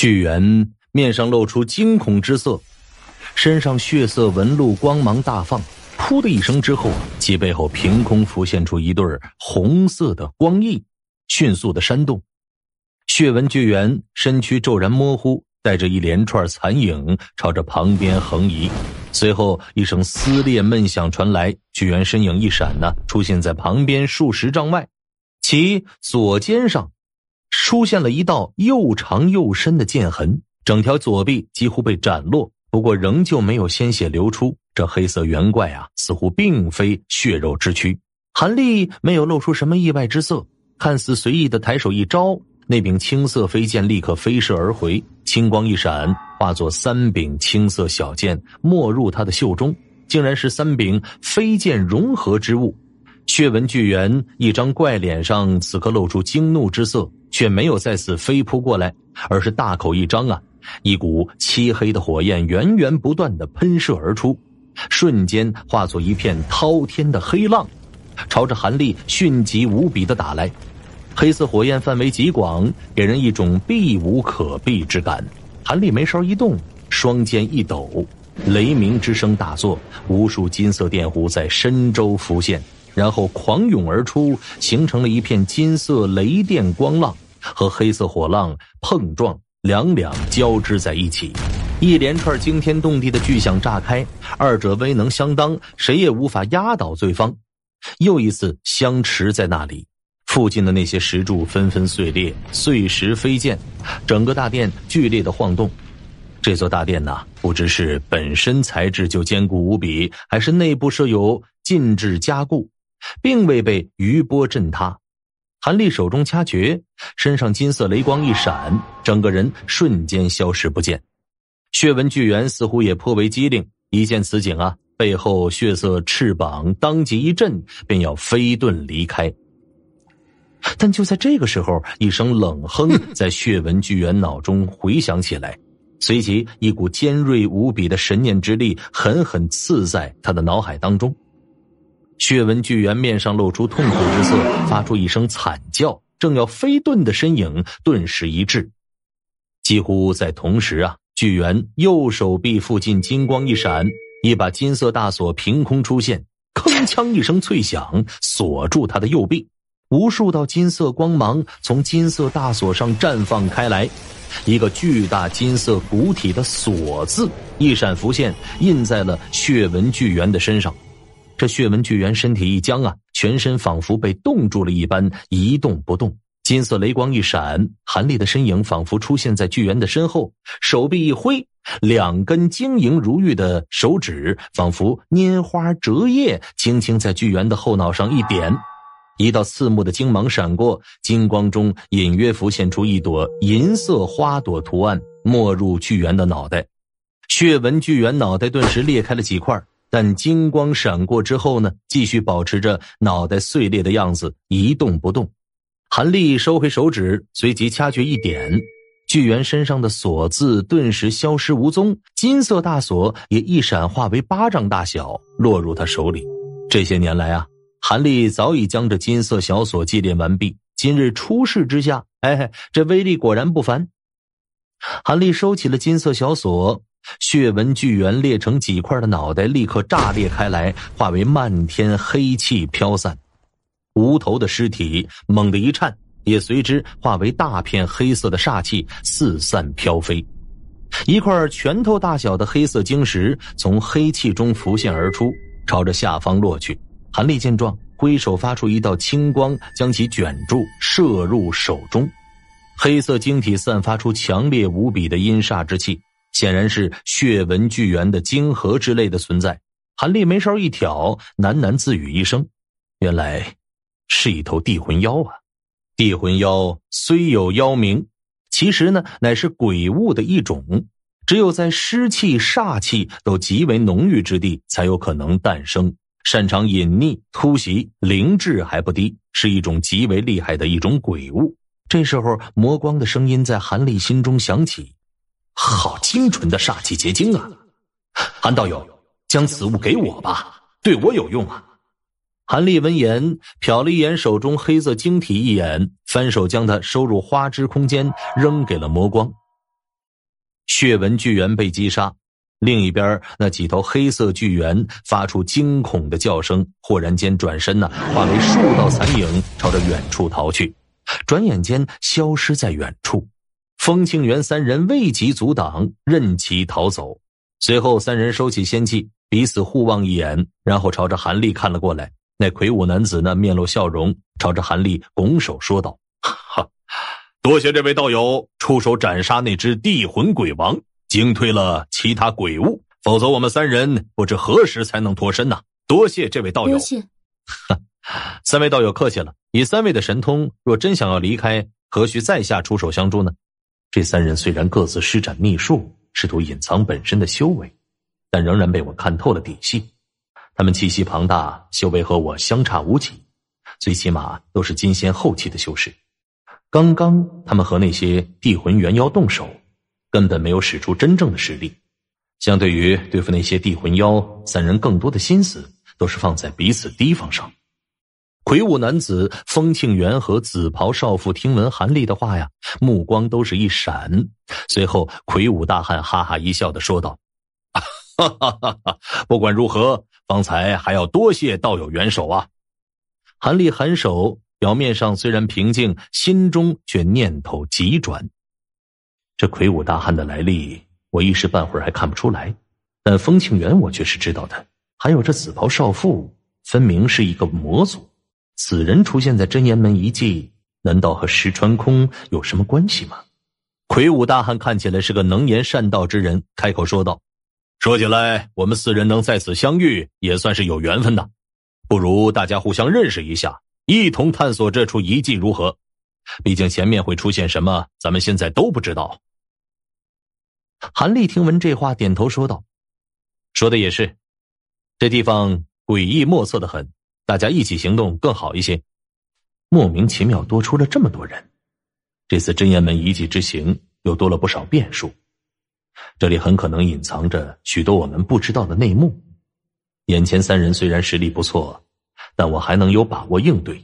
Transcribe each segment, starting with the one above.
巨猿面上露出惊恐之色，身上血色纹路光芒大放，噗的一声之后，其背后凭空浮现出一对红色的光翼，迅速的扇动。血纹巨猿身躯骤然模糊，带着一连串残影朝着旁边横移。随后一声撕裂闷响传来，巨猿身影一闪呢，出现在旁边数十丈外，其左肩上。出现了一道又长又深的剑痕，整条左臂几乎被斩落，不过仍旧没有鲜血流出。这黑色猿怪啊，似乎并非血肉之躯。韩立没有露出什么意外之色，看似随意的抬手一招，那柄青色飞剑立刻飞射而回，青光一闪，化作三柄青色小剑没入他的袖中，竟然是三柄飞剑融合之物。血纹巨猿一张怪脸上，此刻露出惊怒之色。却没有再次飞扑过来，而是大口一张啊！一股漆黑的火焰源源不断的喷射而出，瞬间化作一片滔天的黑浪，朝着韩立迅疾无比的打来。黑色火焰范围极广，给人一种避无可避之感。韩立眉梢一动，双肩一抖，雷鸣之声大作，无数金色电弧在深州浮现。然后狂涌而出，形成了一片金色雷电光浪和黑色火浪碰撞，两两交织在一起，一连串惊天动地的巨响炸开。二者威能相当，谁也无法压倒对方，又一次相持在那里。附近的那些石柱纷纷碎裂，碎石飞溅，整个大殿剧烈的晃动。这座大殿呐，不知是本身材质就坚固无比，还是内部设有禁制加固。并未被余波震塌，韩立手中掐诀，身上金色雷光一闪，整个人瞬间消失不见。血纹巨猿似乎也颇为机灵，一见此景啊，背后血色翅膀当即一震，便要飞遁离开。但就在这个时候，一声冷哼 在血纹巨猿脑中回响起来，随即一股尖锐无比的神念之力狠狠刺在他的脑海当中。血纹巨猿面上露出痛苦之色，发出一声惨叫，正要飞遁的身影顿时一滞。几乎在同时啊，巨猿右手臂附近金光一闪，一把金色大锁凭空出现，铿锵一声脆响，锁住他的右臂。无数道金色光芒从金色大锁上绽放开来，一个巨大金色古体的“锁”字一闪浮现，印在了血纹巨猿的身上。这血纹巨猿身体一僵啊，全身仿佛被冻住了一般，一动不动。金色雷光一闪，韩立的身影仿佛出现在巨猿的身后，手臂一挥，两根晶莹如玉的手指仿佛拈花折叶，轻轻在巨猿的后脑上一点，一道刺目的金芒闪过，金光中隐约浮现出一朵银色花朵图案，没入巨猿的脑袋。血纹巨猿脑袋顿时裂开了几块。但金光闪过之后呢，继续保持着脑袋碎裂的样子一动不动。韩立收回手指，随即掐诀一点，巨猿身上的锁字顿时消失无踪，金色大锁也一闪化为巴掌大小，落入他手里。这些年来啊，韩立早已将这金色小锁祭炼完毕，今日出世之下，哎，这威力果然不凡。韩立收起了金色小锁。血纹巨猿裂成几块的脑袋立刻炸裂开来，化为漫天黑气飘散。无头的尸体猛地一颤，也随之化为大片黑色的煞气四散飘飞。一块拳头大小的黑色晶石从黑气中浮现而出，朝着下方落去。韩立见状，挥手发出一道青光，将其卷住，射入手中。黑色晶体散发出强烈无比的阴煞之气。显然是血纹巨猿的晶核之类的存在。韩立眉梢一挑，喃喃自语一声：“原来是一头地魂妖啊！地魂妖虽有妖名，其实呢，乃是鬼物的一种。只有在湿气、煞气都极为浓郁之地，才有可能诞生。擅长隐匿、突袭，灵智还不低，是一种极为厉害的一种鬼物。”这时候，魔光的声音在韩立心中响起。好精纯的煞气结晶啊！韩道友，将此物给我吧，对我有用啊！韩立闻言，瞟了一眼手中黑色晶体一眼，翻手将它收入花枝空间，扔给了魔光。血纹巨猿被击杀，另一边那几头黑色巨猿发出惊恐的叫声，忽然间转身呢，化为数道残影，朝着远处逃去，转眼间消失在远处。风清源三人未及阻挡，任其逃走。随后，三人收起仙气，彼此互望一眼，然后朝着韩立看了过来。那魁梧男子呢，面露笑容，朝着韩立拱手说道：“多谢这位道友出手斩杀那只地魂鬼王，惊退了其他鬼物，否则我们三人不知何时才能脱身呐！多谢这位道友。”哈，三位道友客气了，以三位的神通，若真想要离开，何须在下出手相助呢？这三人虽然各自施展秘术，试图隐藏本身的修为，但仍然被我看透了底细。他们气息庞大，修为和我相差无几，最起码都是金仙后期的修士。刚刚他们和那些地魂元妖动手，根本没有使出真正的实力。相对于对付那些地魂妖，三人更多的心思都是放在彼此提防上。魁梧男子风庆元和紫袍少妇听闻韩立的话呀，目光都是一闪。随后，魁梧大汉哈哈一笑的说道：“哈哈，哈哈，不管如何，方才还要多谢道友援手啊。”韩立颔首，表面上虽然平静，心中却念头急转。这魁梧大汉的来历我一时半会儿还看不出来，但风庆元我却是知道的。还有这紫袍少妇，分明是一个魔族。此人出现在真言门遗迹，难道和石川空有什么关系吗？魁梧大汉看起来是个能言善道之人，开口说道：“说起来，我们四人能在此相遇，也算是有缘分的。不如大家互相认识一下，一同探索这处遗迹如何？毕竟前面会出现什么，咱们现在都不知道。”韩立听闻这话，点头说道：“说的也是，这地方诡异莫测的很。”大家一起行动更好一些。莫名其妙多出了这么多人，这次真言门遗迹之行又多了不少变数。这里很可能隐藏着许多我们不知道的内幕。眼前三人虽然实力不错，但我还能有把握应对。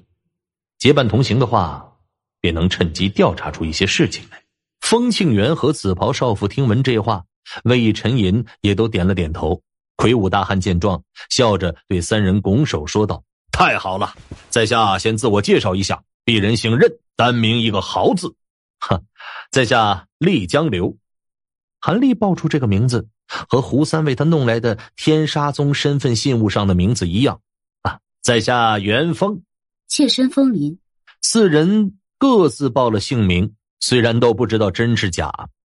结伴同行的话，便能趁机调查出一些事情来。风庆元和紫袍少妇听闻这话，魏一沉吟，也都点了点头。魁梧大汉见状，笑着对三人拱手说道。太好了，在下先自我介绍一下，鄙人姓任，单名一个豪字。哈，在下丽江流，韩立报出这个名字，和胡三为他弄来的天沙宗身份信物上的名字一样。啊，在下元丰，妾身风林。四人各自报了姓名，虽然都不知道真是假，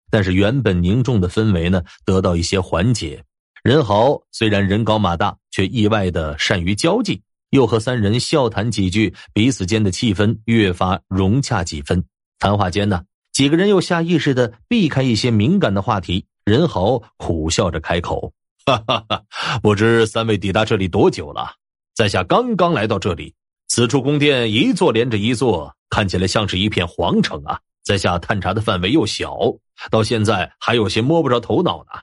但是原本凝重的氛围呢，得到一些缓解。任豪虽然人高马大，却意外的善于交际。又和三人笑谈几句，彼此间的气氛越发融洽几分。谈话间呢，几个人又下意识的避开一些敏感的话题。任豪苦笑着开口：“哈哈，不知三位抵达这里多久了？在下刚刚来到这里，此处宫殿一座连着一座，看起来像是一片皇城啊。在下探查的范围又小，到现在还有些摸不着头脑呢。”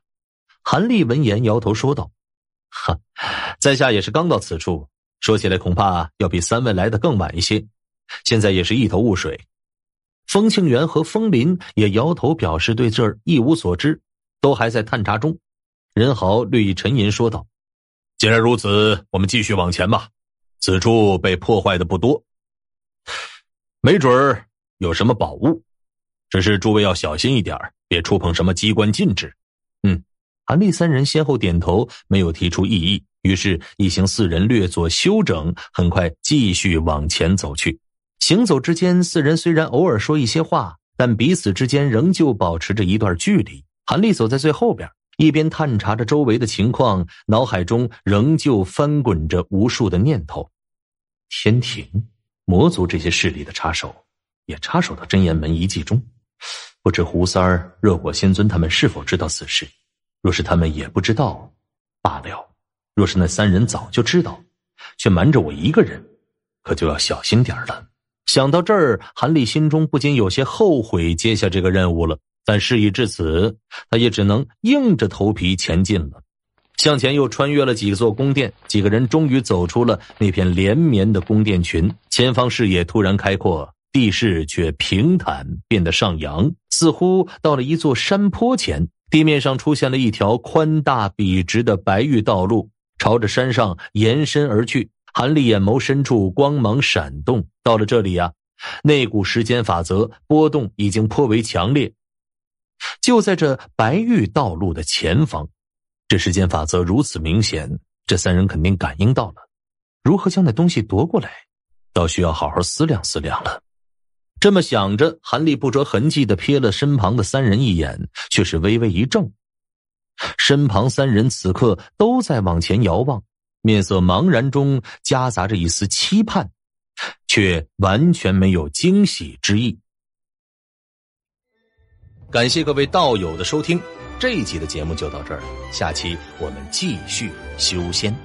韩立闻言摇头说道：“哈，在下也是刚到此处。”说起来，恐怕要比三位来的更晚一些。现在也是一头雾水。风庆元和风林也摇头表示对这儿一无所知，都还在探查中。任豪略一沉吟，说道：“既然如此，我们继续往前吧。此处被破坏的不多，没准儿有什么宝物。只是诸位要小心一点，别触碰什么机关禁制。”嗯，韩立三人先后点头，没有提出异议。于是，一行四人略作休整，很快继续往前走去。行走之间，四人虽然偶尔说一些话，但彼此之间仍旧保持着一段距离。韩立走在最后边，一边探查着周围的情况，脑海中仍旧翻滚着无数的念头：天庭、魔族这些势力的插手，也插手到真言门遗迹中。不知胡三儿、热火仙尊他们是否知道此事？若是他们也不知道，罢了。若是那三人早就知道，却瞒着我一个人，可就要小心点了。想到这儿，韩立心中不禁有些后悔接下这个任务了。但事已至此，他也只能硬着头皮前进了。向前又穿越了几座宫殿，几个人终于走出了那片连绵的宫殿群，前方视野突然开阔，地势却平坦，变得上扬，似乎到了一座山坡前。地面上出现了一条宽大笔直的白玉道路。朝着山上延伸而去，韩立眼眸深处光芒闪动。到了这里啊，那股时间法则波动已经颇为强烈。就在这白玉道路的前方，这时间法则如此明显，这三人肯定感应到了。如何将那东西夺过来，倒需要好好思量思量了。这么想着，韩立不着痕迹的瞥了身旁的三人一眼，却是微微一怔。身旁三人此刻都在往前遥望，面色茫然中夹杂着一丝期盼，却完全没有惊喜之意。感谢各位道友的收听，这一集的节目就到这儿，下期我们继续修仙。